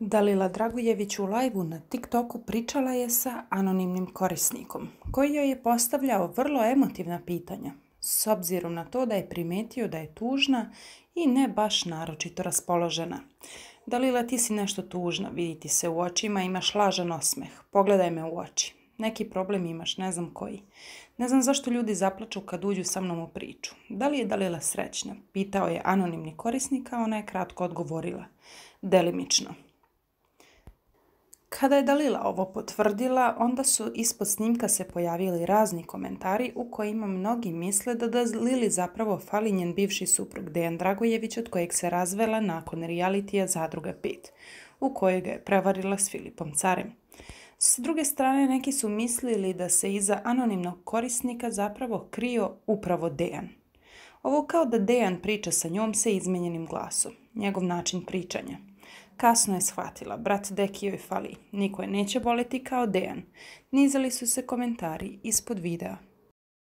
Dalila Dragujević u lajvu na TikToku pričala je sa anonimnim korisnikom, koji joj je postavljao vrlo emotivna pitanja, s obzirom na to da je primetio da je tužna i ne baš naročito raspoložena. Dalila, ti si nešto tužna, vidi se u očima, imaš lažan osmeh, pogledaj me u oči. Neki problem imaš, ne znam koji. Ne znam zašto ljudi zaplaču kad uđu sa mnom u priču. Da li je Dalila srećna? Pitao je anonimni korisnik, a ona je kratko odgovorila. Delimično. Kada je Dalila ovo potvrdila, onda su ispod snimka se pojavili razni komentari u kojima mnogi misle da Dalili zapravo fali njen bivši suprug Dejan Dragojević od kojeg se razvela nakon realitija Zadruga Pit, u ga je prevarila s Filipom Carem. S druge strane, neki su mislili da se iza anonimnog korisnika zapravo krio upravo Dejan. Ovo kao da Dejan priča sa njom se izmenjenim glasom, njegov način pričanja – Kasno je shvatila, brat Deki joj fali, niko je neće boleti kao Dejan. Nizali su se komentari ispod videa.